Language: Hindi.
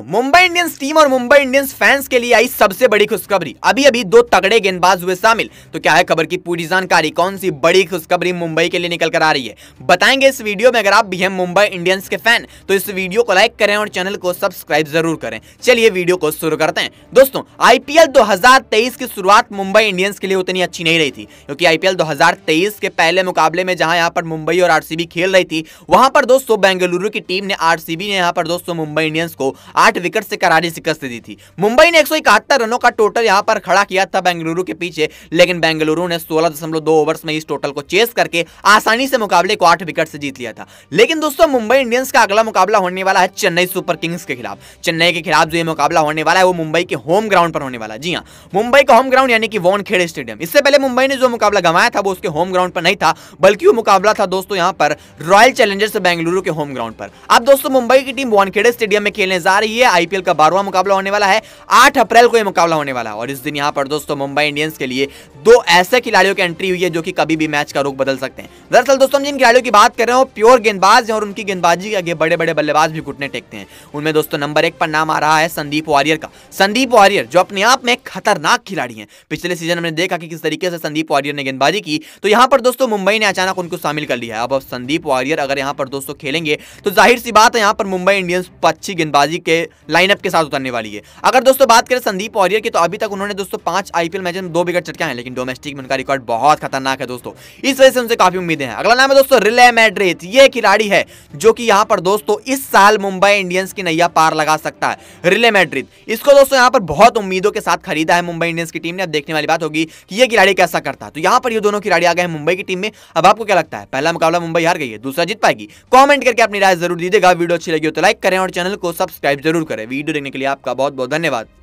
दोस्तों मुंबई इंडियंस टीम और मुंबई इंडियंस फैंस के लिए आई सबसे बड़ी खुशखबरी अभी अभी दो तगड़े गेंदबाज हुए शामिल तो क्या है खबर की पूरी जानकारी कौन सी बड़ी खुशखबरी मुंबई के लिए निकल कर आ रही है बताएंगे इस वीडियो में अगर आप भी हैं मुंबई इंडियंस के फैन तो इस वीडियो को लाइक करें और चैनल को सब्सक्राइब जरूर करें चलिए वीडियो को शुरू करते हैं दोस्तों आईपीएल दो की शुरुआत मुंबई इंडियंस के लिए उतनी अच्छी नहीं रही थी क्योंकि आईपीएल दो के पहले मुकाबले में जहां यहाँ पर मुंबई और आरसीबी खेल रही थी वहां पर दोस्तों बेंगलुरु की टीम ने आरसीबी ने यहाँ पर दोस्तों मुंबई इंडियंस को आठ विकेट से करारी शिकस्त दी थी मुंबई ने एक रनों का टोटल यहां पर खड़ा किया था बेंगलुरु के पीछे लेकिन बेंगलुरु ने सोलह ओवर्स में इस टोटल को चेस करके आसानी से मुकाबले को आठ विकेट से जीत लिया था लेकिन दोस्तों मुंबई इंडियंस का अगला मुकाबला होने वाला है चेन्नई सुपर किंग्स के खिलाफ चेन्नई के खिलाफ जो ये मुकाबला होने वाला है वो मुंबई के होम ग्राउंड पर होने वाला है जी हाँ मुंबई का होम ग्राउंड यानी कि वोनखेड़े स्टेडियम इससे पहले मुंबई ने जो मुकाबला गवाया था वो उसके होम ग्राउंड पर नहीं था बल्कि वो मुकाबला था दोस्तों यहाँ पर रॉयल चैलेंजर्स बेंगलुरु के होम ग्राउंड पर अब दोस्तों मुंबई की टीम वॉनखेड़े स्टेडियम में खेलने जा रही ये आईपीएल का बारवा मुकाबला होने वाला है आठ अप्रैल को यह मुकाबला होने वाला है और इस दिन यहां पर दोस्तों मुंबई इंडियंस के लिए दो ऐसे खिलाड़ियों की एंट्री हुई है जो कि कभी भी मैच का रुख बदल सकते हैं दरअसल दोस्तों जिन खिलाड़ियों की बात कर रहे हो प्योर गेंदबाज और उनकी गेंदबाजी के आगे बड़े बड़े बल्लेबाज भी घुटने टेकते हैं उनमें दोस्तों नंबर एक पर नाम आ रहा है संदीप वारियर का संदीप वारियर जो अपने आप में खतरनाक खिलाड़ी है पिछले सीजन हमने देखा कि किस तरीके से संदीप वारियर ने गेंदबाजी की तो यहां पर दोस्तों मुंबई ने अचानक उनको शामिल कर लिया है अब संदीप वारियर अगर यहां पर दोस्तों खेलेंगे तो जाहिर सी बात है यहां पर मुंबई इंडियंस अच्छी गेंदबाजी के लाइनअप के साथ उतरने वाली है अगर दोस्तों बात करें संदीप वॉरियर की तो अभी तक उन्होंने दोस्तों पांच आईपीएल मैच में दो विकेट चटका है लेकिन डोमेस्टिक में उनका रिकॉर्ड बहुत खतरनाक है दोस्तों इस वजह से उनसे काफी उम्मीदें हैं अगला नाम है दोस्तों रिले मैड्रेथ ये खिलाड़ी है जो कि यहाँ पर दोस्तों इस साल मुंबई इंडियंस की नैया पार लगा सकता है रिले मैड्रिथ इसको दोस्तों यहाँ पर बहुत उम्मीदों के साथ खरीदा है मुंबई इंडियंस की टीम ने अब देखने वाली बात होगी कि ये खिलाड़ी कैसा करता है तो यहाँ पर ये दोनों खिलाड़ी आ गए हैं मुंबई की टीम में अब आपको क्या लगता है पहला मुकाबला मुंबई हार गई है दूसरा जीत पाएगी कॉमेंट करके अपनी राय जरूर दीजिएगा वीडियो अच्छी लगी हो तो लाइक करें और चैनल को सब्सक्राइब जरूर करें वीडियो देखने के लिए आपका बहुत बहुत धन्यवाद